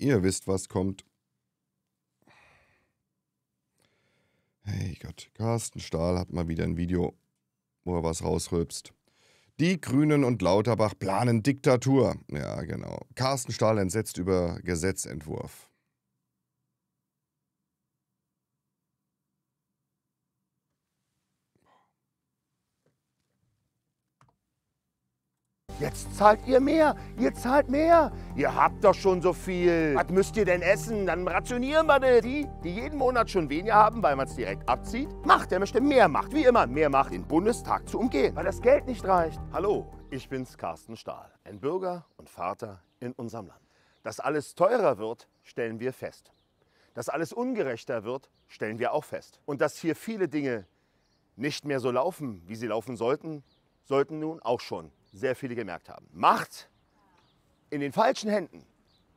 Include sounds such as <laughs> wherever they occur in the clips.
Ihr wisst, was kommt. Hey Gott, Carsten Stahl hat mal wieder ein Video, wo er was rausrülpst. Die Grünen und Lauterbach planen Diktatur. Ja, genau. Carsten Stahl entsetzt über Gesetzentwurf. Jetzt zahlt ihr mehr, ihr zahlt mehr. Ihr habt doch schon so viel. Was müsst ihr denn essen? Dann rationieren wir das. Die, die jeden Monat schon weniger haben, weil man es direkt abzieht, macht. Der möchte mehr Macht, wie immer, mehr Macht, den Bundestag zu umgehen, weil das Geld nicht reicht. Hallo, ich bin's Carsten Stahl, ein Bürger und Vater in unserem Land. Dass alles teurer wird, stellen wir fest. Dass alles ungerechter wird, stellen wir auch fest. Und dass hier viele Dinge nicht mehr so laufen, wie sie laufen sollten, sollten nun auch schon sehr viele gemerkt haben. Macht in den falschen Händen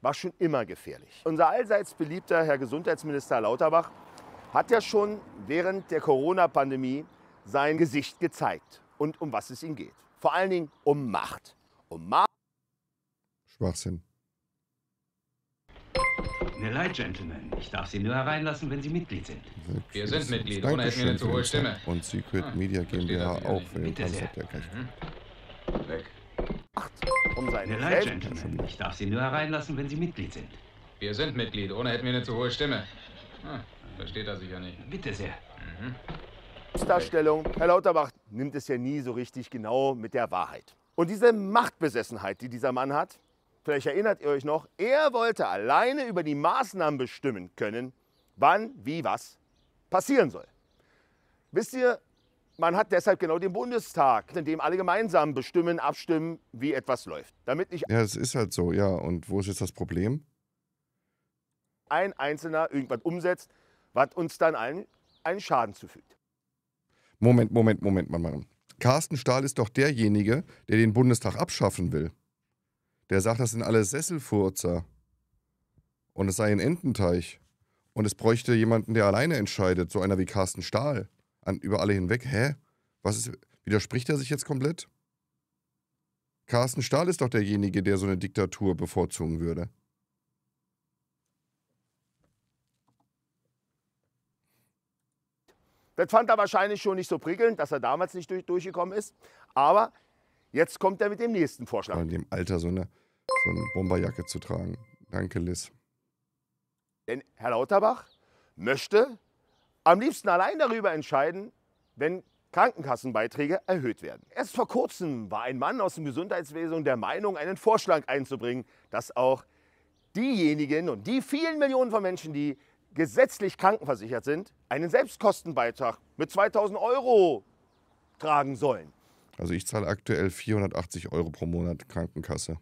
war schon immer gefährlich. Unser allseits beliebter Herr Gesundheitsminister Lauterbach hat ja schon während der Corona-Pandemie sein Gesicht gezeigt und um was es ihm geht. Vor allen Dingen um Macht. Um Macht. Schwachsinn. Mir leid, Gentlemen. Ich darf Sie nur hereinlassen, wenn Sie Mitglied sind. wir sind Mitglied, ohne eine zu hohe Stimme. Und Secret ah, Media GmbH auch, wenn ihr habt ja gleich. Mhm. Weg. Acht. Um seine Nein, Gentlemen. Ich darf Sie nur hereinlassen, wenn Sie Mitglied sind. Wir sind Mitglied. Ohne hätten wir eine zu hohe Stimme. Hm, versteht er sicher nicht. Bitte sehr. Mhm. Darstellung. Herr Lauterbach nimmt es ja nie so richtig genau mit der Wahrheit. Und diese Machtbesessenheit, die dieser Mann hat, vielleicht erinnert ihr euch noch, er wollte alleine über die Maßnahmen bestimmen können, wann, wie, was passieren soll. Wisst ihr, man hat deshalb genau den Bundestag, in dem alle gemeinsam bestimmen, abstimmen, wie etwas läuft. Damit nicht Ja, es ist halt so, ja. Und wo ist jetzt das Problem? ein Einzelner irgendwas umsetzt, was uns dann allen einen Schaden zufügt. Moment, Moment, Moment, Mann, Mann. Carsten Stahl ist doch derjenige, der den Bundestag abschaffen will. Der sagt, das sind alle Sesselfurzer. Und es sei ein Ententeich. Und es bräuchte jemanden, der alleine entscheidet, so einer wie Carsten Stahl an, über alle hinweg. Hä? Was ist, widerspricht er sich jetzt komplett? Carsten Stahl ist doch derjenige, der so eine Diktatur bevorzugen würde. Das fand er wahrscheinlich schon nicht so prickelnd, dass er damals nicht durch, durchgekommen ist. Aber jetzt kommt er mit dem nächsten Vorschlag. In dem Alter so eine, so eine Bomberjacke zu tragen. Danke, Liz. Denn Herr Lauterbach möchte am liebsten allein darüber entscheiden, wenn Krankenkassenbeiträge erhöht werden. Erst vor kurzem war ein Mann aus dem Gesundheitswesen der Meinung, einen Vorschlag einzubringen, dass auch diejenigen und die vielen Millionen von Menschen, die gesetzlich krankenversichert sind, einen Selbstkostenbeitrag mit 2000 Euro tragen sollen. Also ich zahle aktuell 480 Euro pro Monat Krankenkasse.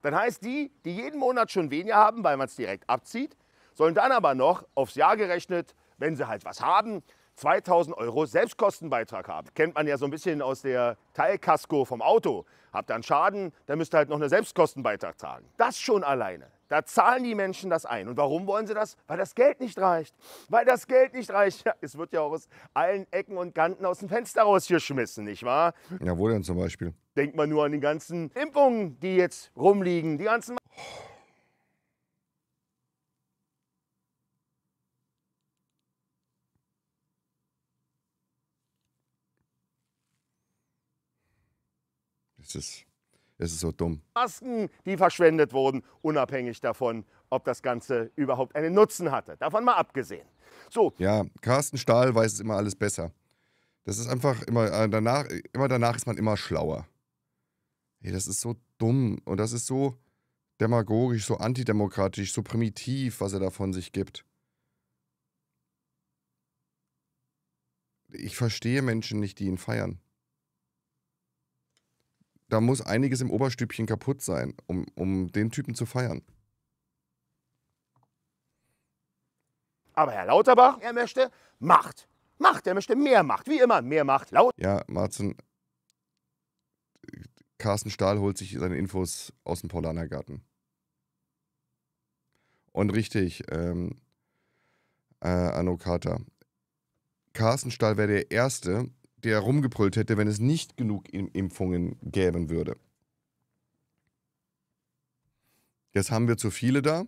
Dann heißt die, die jeden Monat schon weniger haben, weil man es direkt abzieht, sollen dann aber noch aufs Jahr gerechnet wenn sie halt was haben, 2000 Euro Selbstkostenbeitrag haben. Kennt man ja so ein bisschen aus der Teilkasko vom Auto. Habt ihr einen Schaden, dann müsst ihr halt noch einen Selbstkostenbeitrag tragen. Das schon alleine. Da zahlen die Menschen das ein. Und warum wollen sie das? Weil das Geld nicht reicht. Weil das Geld nicht reicht. Ja, es wird ja auch aus allen Ecken und Kanten aus dem Fenster rausgeschmissen, nicht wahr? Ja, wo denn zum Beispiel? Denkt man nur an die ganzen Impfungen, die jetzt rumliegen, die ganzen Es ist, es ist so dumm. Masken, die verschwendet wurden, unabhängig davon, ob das Ganze überhaupt einen Nutzen hatte. Davon mal abgesehen. So. Ja, Carsten Stahl weiß es immer alles besser. Das ist einfach immer äh, danach, immer danach ist man immer schlauer. Ey, das ist so dumm und das ist so demagogisch, so antidemokratisch, so primitiv, was er da von sich gibt. Ich verstehe Menschen nicht, die ihn feiern da muss einiges im Oberstübchen kaputt sein, um, um den Typen zu feiern. Aber Herr Lauterbach, er möchte Macht. Macht, er möchte mehr Macht. Wie immer, mehr Macht. Laut ja, Martin, Carsten Stahl holt sich seine Infos aus dem Paulanergarten. Und richtig, ähm, äh, Anokata. Carsten Stahl wäre der Erste, der rumgebrüllt hätte, wenn es nicht genug Impfungen gäben würde. Jetzt haben wir zu viele da.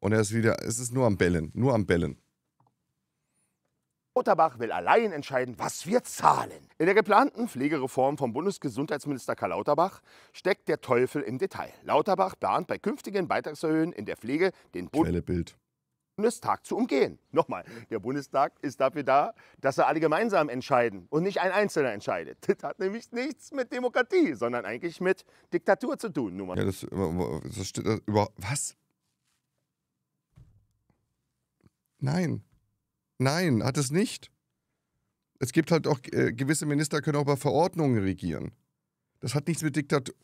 Und er ist wieder, es ist nur am Bellen, nur am Bellen. Lauterbach will allein entscheiden, was wir zahlen. In der geplanten Pflegereform vom Bundesgesundheitsminister Karl Lauterbach steckt der Teufel im Detail. Lauterbach plant bei künftigen Beitragserhöhen in der Pflege den Bund. Bild. Bundestag zu umgehen. Nochmal, der Bundestag ist dafür da, dass er alle gemeinsam entscheiden und nicht ein Einzelner entscheidet. <laughs> Das hat nämlich nichts mit Demokratie, sondern eigentlich mit Diktatur zu tun. Nur mal. Ja, das, das steht das über was? Nein, nein, hat es nicht. Es gibt halt auch äh, gewisse Minister können auch bei Verordnungen regieren. Das hat nichts mit Diktatur,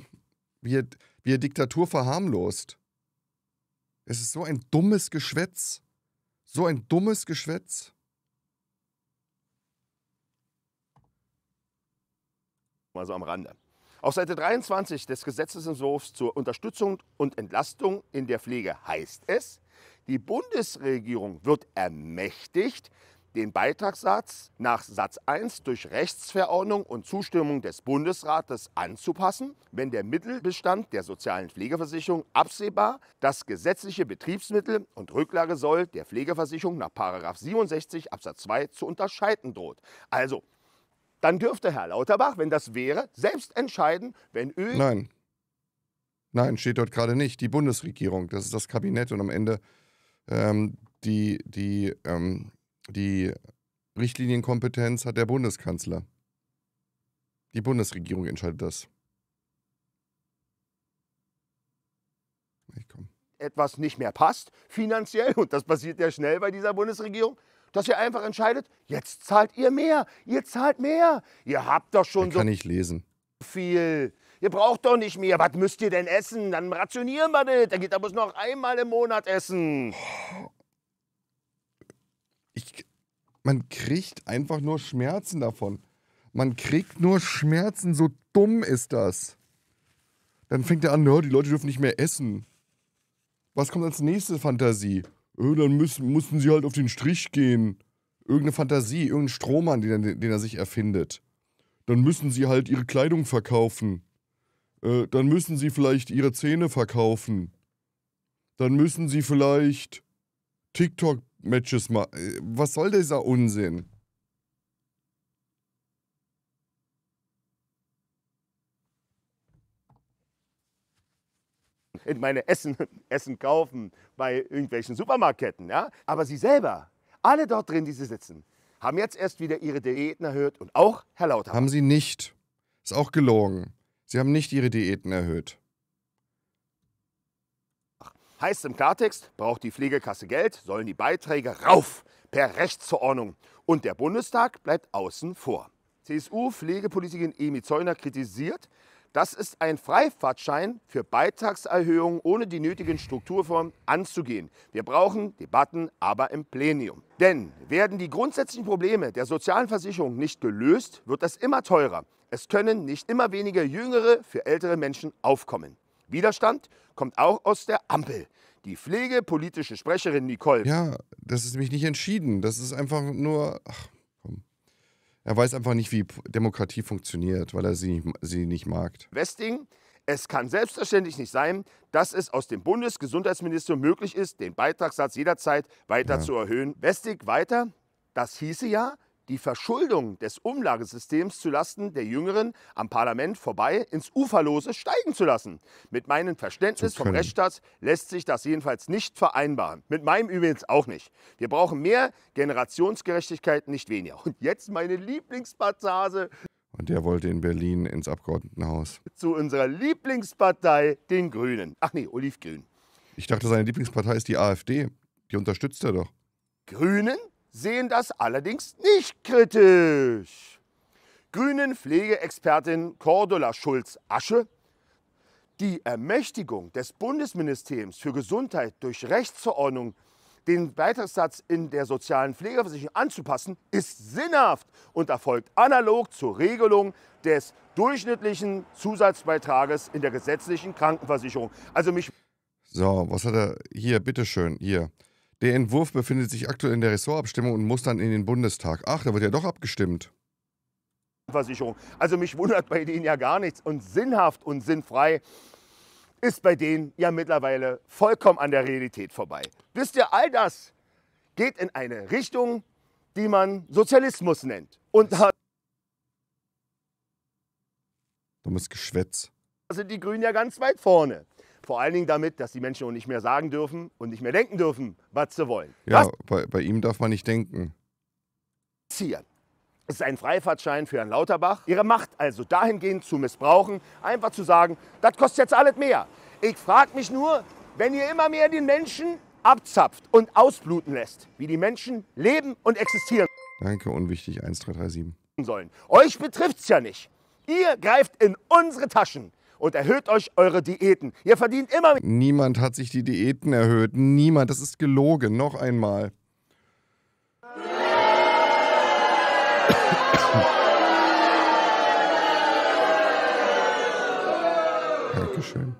wie wie er Diktatur verharmlost. Es ist so ein dummes Geschwätz. So ein dummes Geschwätz. Also am Rande. Auf Seite 23 des Gesetzesentwurfs zur Unterstützung und Entlastung in der Pflege heißt es, die Bundesregierung wird ermächtigt, den Beitragssatz nach Satz 1 durch Rechtsverordnung und Zustimmung des Bundesrates anzupassen, wenn der Mittelbestand der sozialen Pflegeversicherung absehbar das gesetzliche Betriebsmittel und Rücklage soll der Pflegeversicherung nach 67 Absatz 2 zu unterscheiden droht. Also, dann dürfte Herr Lauterbach, wenn das wäre, selbst entscheiden, wenn Ö. Nein. Nein, steht dort gerade nicht. Die Bundesregierung, das ist das Kabinett und am Ende ähm, die, die ähm, die Richtlinienkompetenz hat der Bundeskanzler. Die Bundesregierung entscheidet das. Ich komm. etwas nicht mehr passt finanziell, und das passiert ja schnell bei dieser Bundesregierung, dass ihr einfach entscheidet, jetzt zahlt ihr mehr, ihr zahlt mehr. Ihr habt doch schon kann so kann ich lesen. viel. Ihr braucht doch nicht mehr. Was müsst ihr denn essen? Dann rationieren wir das. Dann geht aber noch einmal im Monat essen. Oh, man kriegt einfach nur Schmerzen davon. Man kriegt nur Schmerzen, so dumm ist das. Dann fängt er an, die Leute dürfen nicht mehr essen. Was kommt als nächste Fantasie? Äh, dann müssen, mussten sie halt auf den Strich gehen. Irgendeine Fantasie, irgendein Strohmann, den, er, den er sich erfindet. Dann müssen sie halt ihre Kleidung verkaufen. Äh, dann müssen sie vielleicht ihre Zähne verkaufen. Dann müssen sie vielleicht TikTok Matches mal. Äh, was soll dieser Unsinn? Ich <laughs> meine, Essen, Essen kaufen bei irgendwelchen Supermarktketten, ja? Aber sie selber, alle dort drin, die sie sitzen, haben jetzt erst wieder ihre Diäten erhöht und auch Herr Lauter. Haben sie nicht. Ist auch gelogen. Sie haben nicht ihre Diäten erhöht. Heißt im Klartext, braucht die Pflegekasse Geld, sollen die Beiträge rauf per Rechtsverordnung. Und der Bundestag bleibt außen vor. CSU-Pflegepolitikerin Emi Zäuner kritisiert, das ist ein Freifahrtschein für Beitragserhöhungen ohne die nötigen Strukturformen anzugehen. Wir brauchen Debatten aber im Plenum. Denn werden die grundsätzlichen Probleme der sozialen Versicherung nicht gelöst, wird es immer teurer. Es können nicht immer weniger Jüngere für ältere Menschen aufkommen. Widerstand kommt auch aus der Ampel. Die pflegepolitische Sprecherin Nicole. Ja, das ist nämlich nicht entschieden. Das ist einfach nur. Ach, er weiß einfach nicht, wie Demokratie funktioniert, weil er sie, sie nicht mag. Westing, es kann selbstverständlich nicht sein, dass es aus dem Bundesgesundheitsministerium möglich ist, den Beitragssatz jederzeit weiter ja. zu erhöhen. Westig weiter, das hieße ja, die Verschuldung des Umlagesystems zulasten der Jüngeren am Parlament vorbei ins Uferlose steigen zu lassen. Mit meinem Verständnis vom Rechtsstaat lässt sich das jedenfalls nicht vereinbaren. Mit meinem übrigens auch nicht. Wir brauchen mehr Generationsgerechtigkeit, nicht weniger. Und jetzt meine Lieblingspassage. Und der wollte in Berlin ins Abgeordnetenhaus. Zu unserer Lieblingspartei, den Grünen. Ach nee, Olivgrün. Ich dachte, seine Lieblingspartei ist die AfD. Die unterstützt er doch. Grünen? sehen das allerdings nicht kritisch. Grünen Pflegeexpertin Cordula Schulz-Asche die Ermächtigung des Bundesministeriums für Gesundheit durch Rechtsverordnung den Beitragssatz in der sozialen Pflegeversicherung anzupassen, ist sinnhaft und erfolgt analog zur Regelung des durchschnittlichen Zusatzbeitrages in der gesetzlichen Krankenversicherung. Also mich. So, was hat er hier? Bitteschön, hier. Der Entwurf befindet sich aktuell in der Ressortabstimmung und muss dann in den Bundestag. Ach, da wird ja doch abgestimmt. Versicherung. Also mich wundert bei denen ja gar nichts. Und sinnhaft und sinnfrei ist bei denen ja mittlerweile vollkommen an der Realität vorbei. Wisst ihr, all das geht in eine Richtung, die man Sozialismus nennt. Und da Dummes Geschwätz. Da sind die Grünen ja ganz weit vorne. Vor allen Dingen damit, dass die Menschen auch nicht mehr sagen dürfen und nicht mehr denken dürfen, was sie wollen. Ja, bei, bei, ihm darf man nicht denken. Hier ist ein Freifahrtschein für Herrn Lauterbach, ihre Macht also dahingehend zu missbrauchen, einfach zu sagen, das kostet jetzt alles mehr. Ich frage mich nur, wenn ihr immer mehr den Menschen abzapft und ausbluten lässt, wie die Menschen leben und existieren. Danke, unwichtig, 1337. Sollen. Euch betrifft's ja nicht. Ihr greift in unsere Taschen und erhöht euch eure Diäten. Ihr verdient immer. Niemand hat sich die Diäten erhöht. Niemand. Das ist gelogen. Noch einmal. <coughs> Dankeschön.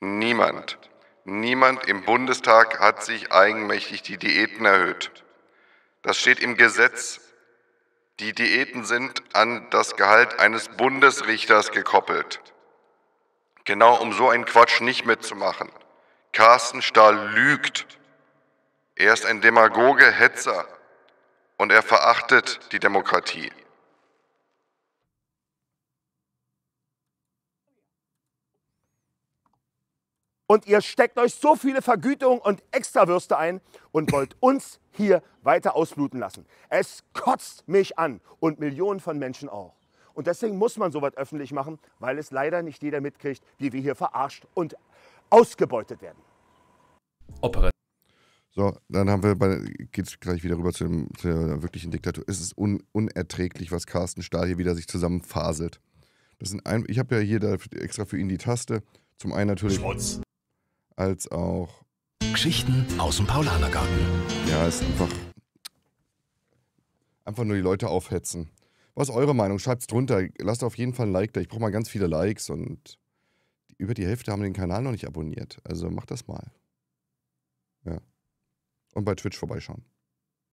Niemand. Niemand im Bundestag hat sich eigenmächtig die Diäten erhöht. Das steht im Gesetz die Diäten sind an das Gehalt eines Bundesrichters gekoppelt. Genau um so einen Quatsch nicht mitzumachen. Carsten Stahl lügt. Er ist ein Demagoge, Hetzer und er verachtet die Demokratie. Und ihr steckt euch so viele Vergütungen und Extrawürste ein und wollt uns hier weiter ausbluten lassen. Es kotzt mich an und Millionen von Menschen auch. Und deswegen muss man sowas öffentlich machen, weil es leider nicht jeder mitkriegt, wie wir hier verarscht und ausgebeutet werden. Operat so, dann haben wir bei, geht's gleich wieder rüber zu, dem, zu der wirklichen Diktatur. Es ist un, unerträglich, was Carsten Stahl hier wieder sich zusammenfaselt. Das sind ein, ich habe ja hier da extra für ihn die Taste. Zum einen natürlich Schmutz. als auch Geschichten aus dem Paulanergarten. Ja, ist einfach. Einfach nur die Leute aufhetzen. Was ist eure Meinung? Schreibt's drunter. Lasst auf jeden Fall ein Like da. Ich brauche mal ganz viele Likes und über die Hälfte haben den Kanal noch nicht abonniert. Also macht das mal. Ja. Und bei Twitch vorbeischauen.